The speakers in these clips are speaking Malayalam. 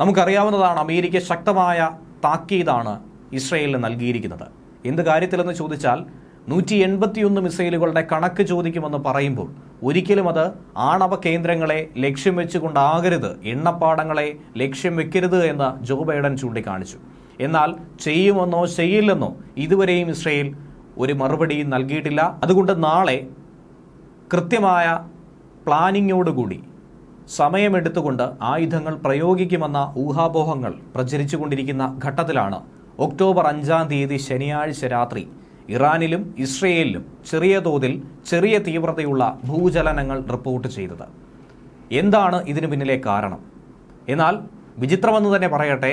നമുക്കറിയാവുന്നതാണ് അമേരിക്ക ശക്തമായ താക്കീതാണ് ഇസ്രയേലിന് നൽകിയിരിക്കുന്നത് എന്ത് കാര്യത്തിലെന്ന് ചോദിച്ചാൽ നൂറ്റി എൺപത്തിയൊന്ന് മിസൈലുകളുടെ കണക്ക് ചോദിക്കുമെന്ന് പറയുമ്പോൾ ഒരിക്കലും അത് ആണവ കേന്ദ്രങ്ങളെ ലക്ഷ്യം വെച്ചുകൊണ്ടാകരുത് എണ്ണപ്പാടങ്ങളെ ലക്ഷ്യം വെക്കരുത് എന്ന് ജോ ബൈഡൻ ചൂണ്ടിക്കാണിച്ചു എന്നാൽ ചെയ്യുമെന്നോ ചെയ്യില്ലെന്നോ ഇതുവരെയും ഇസ്രയേൽ ഒരു മറുപടിയും നൽകിയിട്ടില്ല അതുകൊണ്ട് നാളെ കൃത്യമായ പ്ലാനിങ്ങോടുകൂടി സമയമെടുത്തുകൊണ്ട് ആയുധങ്ങൾ പ്രയോഗിക്കുമെന്ന ഊഹാപോഹങ്ങൾ പ്രചരിച്ചുകൊണ്ടിരിക്കുന്ന ഘട്ടത്തിലാണ് ഒക്ടോബർ അഞ്ചാം തീയതി ശനിയാഴ്ച രാത്രി ഇറാനിലും ഇസ്രയേലിലും ചെറിയ തോതിൽ ചെറിയ തീവ്രതയുള്ള ഭൂചലനങ്ങൾ റിപ്പോർട്ട് ചെയ്തത് എന്താണ് ഇതിനു പിന്നിലെ കാരണം എന്നാൽ വിചിത്രമെന്ന് തന്നെ പറയട്ടെ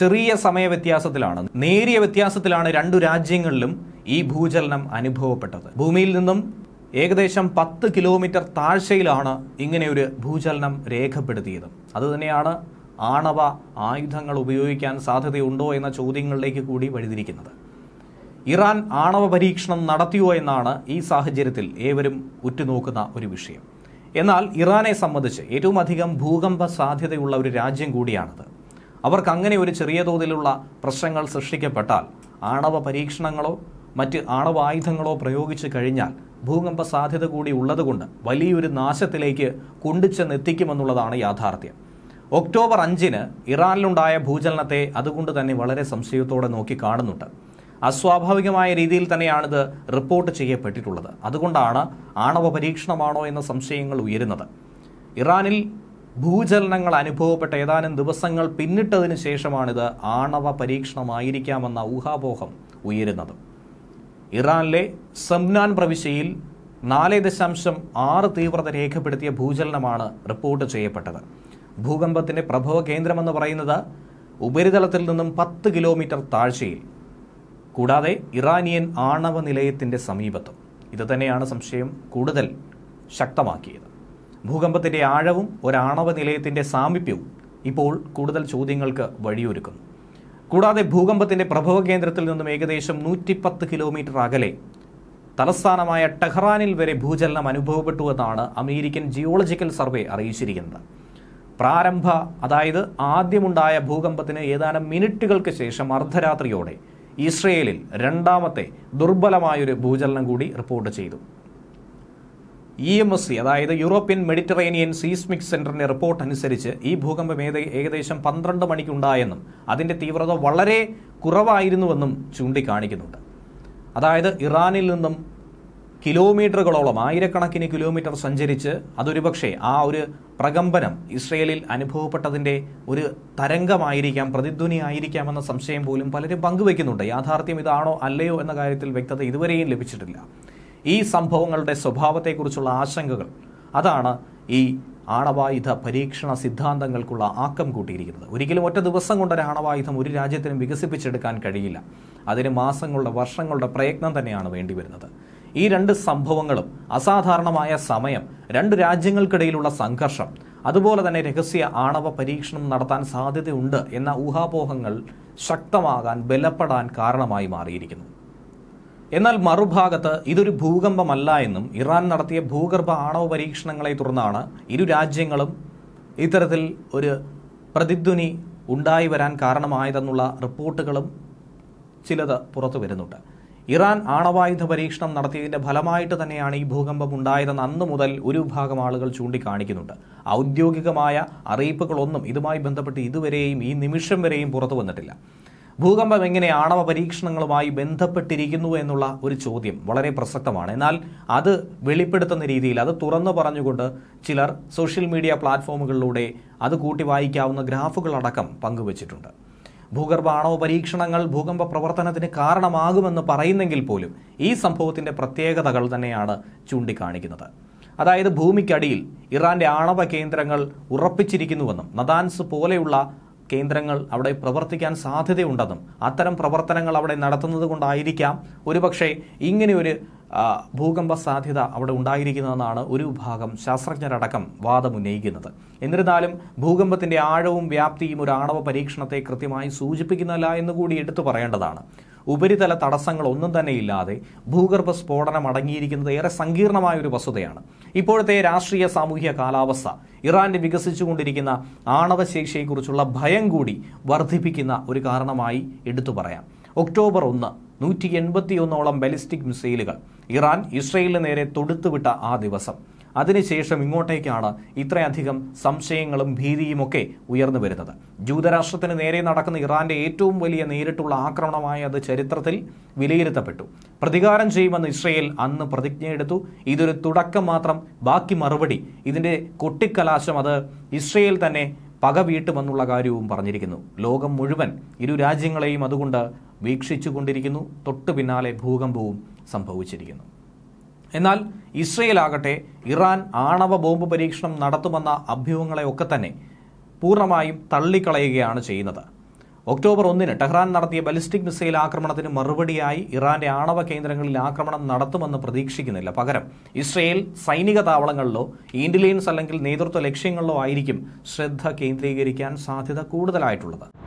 ചെറിയ സമയ വ്യത്യാസത്തിലാണ് നേരിയ വ്യത്യാസത്തിലാണ് രണ്ടു രാജ്യങ്ങളിലും ഈ ഭൂചലനം അനുഭവപ്പെട്ടത് ഭൂമിയിൽ നിന്നും ഏകദേശം പത്ത് കിലോമീറ്റർ താഴ്ചയിലാണ് ഇങ്ങനെയൊരു ഭൂചലനം രേഖപ്പെടുത്തിയത് അതുതന്നെയാണ് ആണവ ആയുധങ്ങൾ ഉപയോഗിക്കാൻ സാധ്യതയുണ്ടോ എന്ന ചോദ്യങ്ങളിലേക്ക് കൂടി വഴിതിരിക്കുന്നത് ഇറാൻ ആണവ പരീക്ഷണം നടത്തിയോ എന്നാണ് ഈ സാഹചര്യത്തിൽ ഏവരും ഉറ്റുനോക്കുന്ന ഒരു വിഷയം എന്നാൽ ഇറാനെ സംബന്ധിച്ച് ഏറ്റവും അധികം ഭൂകമ്പ സാധ്യതയുള്ള ഒരു രാജ്യം കൂടിയാണത് അവർക്ക് അങ്ങനെ ഒരു ചെറിയ തോതിലുള്ള പ്രശ്നങ്ങൾ സൃഷ്ടിക്കപ്പെട്ടാൽ ആണവ പരീക്ഷണങ്ങളോ മറ്റ് ആണവായുധങ്ങളോ പ്രയോഗിച്ചു കഴിഞ്ഞാൽ ഭൂകമ്പ സാധ്യത കൂടി ഉള്ളതുകൊണ്ട് വലിയൊരു നാശത്തിലേക്ക് കൊണ്ടുചെന്നെത്തിക്കുമെന്നുള്ളതാണ് യാഥാർത്ഥ്യം ഒക്ടോബർ അഞ്ചിന് ഇറാനിലുണ്ടായ ഭൂചലനത്തെ അതുകൊണ്ട് തന്നെ വളരെ സംശയത്തോടെ നോക്കി കാണുന്നുണ്ട് അസ്വാഭാവികമായ രീതിയിൽ തന്നെയാണിത് റിപ്പോർട്ട് ചെയ്യപ്പെട്ടിട്ടുള്ളത് അതുകൊണ്ടാണ് ആണവ പരീക്ഷണമാണോ എന്ന സംശയങ്ങൾ ഉയരുന്നത് ഇറാനിൽ ഭൂചലനങ്ങൾ അനുഭവപ്പെട്ട ഏതാനും ദിവസങ്ങൾ പിന്നിട്ടതിന് ശേഷമാണിത് ആണവ പരീക്ഷണമായിരിക്കാമെന്ന ഊഹാപോഹം ഉയരുന്നതും ഇറാനിലെ സംനാൻ പ്രവിശ്യയിൽ നാല് ദശാംശം ആറ് തീവ്രത രേഖപ്പെടുത്തിയ ഭൂചലനമാണ് റിപ്പോർട്ട് ചെയ്യപ്പെട്ടത് ഭൂകമ്പത്തിന്റെ പ്രഭവ കേന്ദ്രമെന്ന് പറയുന്നത് ഉപരിതലത്തിൽ നിന്നും പത്ത് കിലോമീറ്റർ താഴ്ചയിൽ കൂടാതെ ഇറാനിയൻ ആണവ നിലയത്തിന്റെ സമീപത്തും ഇത് തന്നെയാണ് സംശയം കൂടുതൽ ശക്തമാക്കിയത് ഭൂകമ്പത്തിന്റെ ആഴവും ഒരാണവ നിലയത്തിന്റെ സാമീപ്യവും ഇപ്പോൾ കൂടുതൽ ചോദ്യങ്ങൾക്ക് വഴിയൊരുക്കുന്നു കൂടാതെ ഭൂകമ്പത്തിന്റെ പ്രഭവ കേന്ദ്രത്തിൽ നിന്നും ഏകദേശം പത്ത് കിലോമീറ്റർ അകലെ തലസ്ഥാനമായ ടെഹ്റാനിൽ വരെ ഭൂചലനം അനുഭവപ്പെട്ടു എന്നാണ് അമേരിക്കൻ ജിയോളജിക്കൽ സർവേ അറിയിച്ചിരിക്കുന്നത് പ്രാരംഭ അതായത് ആദ്യമുണ്ടായ ഭൂകമ്പത്തിന് ഏതാനും മിനിറ്റുകൾക്ക് ശേഷം അർദ്ധരാത്രിയോടെ ഇസ്രയേലിൽ രണ്ടാമത്തെ ദുർബലമായൊരു ഭൂചലനം കൂടി റിപ്പോർട്ട് ചെയ്തു ഇ എം എസ് സി അതായത് യൂറോപ്യൻ മെഡിറ്ററേനിയൻ സീസ്മിക് സെന്ററിന്റെ റിപ്പോർട്ട് അനുസരിച്ച് ഈ ഭൂകമ്പം ഏകദേശം പന്ത്രണ്ട് മണിക്കുണ്ടായെന്നും അതിന്റെ തീവ്രത വളരെ കുറവായിരുന്നുവെന്നും ചൂണ്ടിക്കാണിക്കുന്നുണ്ട് അതായത് ഇറാനിൽ നിന്നും കിലോമീറ്ററുകളോളം ആയിരക്കണക്കിന് കിലോമീറ്റർ സഞ്ചരിച്ച് അതൊരുപക്ഷെ ആ ഒരു പ്രകമ്പനം ഇസ്രയേലിൽ അനുഭവപ്പെട്ടതിൻ്റെ ഒരു തരംഗമായിരിക്കാം പ്രതിധ്വനി ആയിരിക്കാമെന്ന സംശയം പോലും പലരും പങ്കുവയ്ക്കുന്നുണ്ട് യാഥാർത്ഥ്യം ഇതാണോ അല്ലയോ എന്ന കാര്യത്തിൽ വ്യക്തത ഇതുവരെയും ലഭിച്ചിട്ടില്ല ഈ സംഭവങ്ങളുടെ സ്വഭാവത്തെക്കുറിച്ചുള്ള ആശങ്കകൾ അതാണ് ഈ ആണവായുധ പരീക്ഷണ സിദ്ധാന്തങ്ങൾക്കുള്ള ആക്കം കൂട്ടിയിരിക്കുന്നത് ഒരിക്കലും ഒറ്റ ദിവസം കൊണ്ട് ഒരു ആണവായുധം ഒരു രാജ്യത്തിനും വികസിപ്പിച്ചെടുക്കാൻ കഴിയില്ല അതിന് മാസങ്ങളുടെ വർഷങ്ങളുടെ പ്രയത്നം തന്നെയാണ് വേണ്ടിവരുന്നത് ഈ രണ്ട് സംഭവങ്ങളും അസാധാരണമായ സമയം രണ്ട് രാജ്യങ്ങൾക്കിടയിലുള്ള സംഘർഷം അതുപോലെ തന്നെ രഹസ്യ ആണവ പരീക്ഷണം നടത്താൻ സാധ്യതയുണ്ട് എന്ന ഊഹാപോഹങ്ങൾ ശക്തമാകാൻ ബലപ്പെടാൻ കാരണമായി മാറിയിരിക്കുന്നു എന്നാൽ മറുഭാഗത്ത് ഇതൊരു ഭൂകമ്പമല്ല എന്നും ഇറാൻ നടത്തിയ ഭൂഗർഭ ആണവ പരീക്ഷണങ്ങളെ തുടർന്നാണ് ഇരു രാജ്യങ്ങളും ഇത്തരത്തിൽ ഒരു പ്രതിധ്വനി ഉണ്ടായി വരാൻ കാരണമായതെന്നുള്ള റിപ്പോർട്ടുകളും ചിലത് പുറത്തു വരുന്നുണ്ട് ഇറാൻ ആണവായുധ പരീക്ഷണം നടത്തിയതിൻ്റെ ഫലമായിട്ട് തന്നെയാണ് ഈ ഭൂകമ്പം ഉണ്ടായതെന്ന് അന്ന് മുതൽ ഒരു ഭാഗം ആളുകൾ ചൂണ്ടിക്കാണിക്കുന്നുണ്ട് ഔദ്യോഗികമായ അറിയിപ്പുകളൊന്നും ഇതുമായി ബന്ധപ്പെട്ട് ഇതുവരെയും ഈ നിമിഷം വരെയും പുറത്തു വന്നിട്ടില്ല ഭൂകമ്പം എങ്ങനെ ആണവ പരീക്ഷണങ്ങളുമായി ബന്ധപ്പെട്ടിരിക്കുന്നു എന്നുള്ള ഒരു ചോദ്യം വളരെ പ്രസക്തമാണ് എന്നാൽ അത് വെളിപ്പെടുത്തുന്ന രീതിയിൽ അത് തുറന്നു പറഞ്ഞുകൊണ്ട് ചിലർ സോഷ്യൽ മീഡിയ പ്ലാറ്റ്ഫോമുകളിലൂടെ അത് കൂട്ടി വായിക്കാവുന്ന ഗ്രാഫുകളടക്കം പങ്കുവച്ചിട്ടുണ്ട് ഭൂഗർഭ ആണവ പരീക്ഷണങ്ങൾ ഭൂകമ്പ പ്രവർത്തനത്തിന് കാരണമാകുമെന്ന് പറയുന്നെങ്കിൽ പോലും ഈ സംഭവത്തിൻ്റെ പ്രത്യേകതകൾ തന്നെയാണ് ചൂണ്ടിക്കാണിക്കുന്നത് അതായത് ഭൂമിക്കടിയിൽ ഇറാന്റെ ആണവ കേന്ദ്രങ്ങൾ ഉറപ്പിച്ചിരിക്കുന്നുവെന്നും നദാൻസ് പോലെയുള്ള കേന്ദ്രങ്ങൾ അവിടെ പ്രവർത്തിക്കാൻ സാധ്യതയുണ്ടെന്നും അത്തരം പ്രവർത്തനങ്ങൾ അവിടെ നടത്തുന്നത് കൊണ്ടായിരിക്കാം ഒരുപക്ഷെ ഇങ്ങനെയൊരു ഭൂകമ്പ സാധ്യത അവിടെ ഉണ്ടായിരിക്കുന്നതെന്നാണ് ഒരു വിഭാഗം ശാസ്ത്രജ്ഞരടക്കം വാദമുന്നയിക്കുന്നത് എന്നിരുന്നാലും ഭൂകമ്പത്തിന്റെ ആഴവും വ്യാപ്തിയും ഒരു ആണവ പരീക്ഷണത്തെ കൃത്യമായി സൂചിപ്പിക്കുന്നില്ല എന്ന് കൂടി എടുത്തു പറയേണ്ടതാണ് ഉപരിതല തടസ്സങ്ങൾ ഒന്നും തന്നെ ഇല്ലാതെ ഭൂഗർഭ സ്ഫോടനം അടങ്ങിയിരിക്കുന്നത് ഏറെ സങ്കീർണമായ ഒരു വസ്തുതയാണ് ഇപ്പോഴത്തെ രാഷ്ട്രീയ സാമൂഹ്യ കാലാവസ്ഥ ഇറാന്റെ വികസിച്ചുകൊണ്ടിരിക്കുന്ന ആണവശേഷിയെക്കുറിച്ചുള്ള ഭയം കൂടി വർദ്ധിപ്പിക്കുന്ന ഒരു കാരണമായി എടുത്തു പറയാം ഒക്ടോബർ ഒന്ന് നൂറ്റി എൺപത്തിയൊന്നോളം ബലിസ്റ്റിക് മിസൈലുകൾ ഇറാൻ ഇസ്രയേലിന് നേരെ തൊടുത്തുവിട്ട ആ ദിവസം അതിനുശേഷം ഇങ്ങോട്ടേക്കാണ് ഇത്രയധികം സംശയങ്ങളും ഭീതിയുമൊക്കെ ഉയർന്നു വരുന്നത് ജൂതരാഷ്ട്രത്തിന് നേരെ നടക്കുന്ന ഇറാന്റെ ഏറ്റവും വലിയ നേരിട്ടുള്ള ആക്രമണമായ അത് ചരിത്രത്തിൽ വിലയിരുത്തപ്പെട്ടു പ്രതികാരം ചെയ്യുമെന്ന് ഇസ്രയേൽ അന്ന് പ്രതിജ്ഞയെടുത്തു ഇതൊരു തുടക്കം മാത്രം ബാക്കി മറുപടി ഇതിന്റെ കൊട്ടിക്കലാശം അത് ഇസ്രയേൽ തന്നെ പക വീട്ടുമെന്നുള്ള കാര്യവും പറഞ്ഞിരിക്കുന്നു ലോകം മുഴുവൻ ഇരു രാജ്യങ്ങളെയും അതുകൊണ്ട് വീക്ഷിച്ചുകൊണ്ടിരിക്കുന്നു തൊട്ടു പിന്നാലെ ഭൂകമ്പവും സംഭവിച്ചിരിക്കുന്നു എന്നാൽ ഇസ്രയേൽ ആകട്ടെ ഇറാൻ ആണവ ബോംബ് പരീക്ഷണം നടത്തുമെന്ന അഭ്യൂഹങ്ങളെയൊക്കെ തന്നെ പൂർണ്ണമായും തള്ളിക്കളയുകയാണ് ചെയ്യുന്നത് ഒക്ടോബർ ഒന്നിന് ടെഹ്റാൻ നടത്തിയ ബലിസ്റ്റിക് മിസൈൽ ആക്രമണത്തിന് മറുപടിയായി ഇറാന്റെ ആണവ കേന്ദ്രങ്ങളിൽ ആക്രമണം നടത്തുമെന്ന് പ്രതീക്ഷിക്കുന്നില്ല പകരം ഇസ്രയേൽ സൈനിക താവളങ്ങളിലോ ഇന്റലിജൻസ് അല്ലെങ്കിൽ നേതൃത്വ ലക്ഷ്യങ്ങളിലോ ആയിരിക്കും ശ്രദ്ധ കേന്ദ്രീകരിക്കാൻ സാധ്യത കൂടുതലായിട്ടുള്ളത്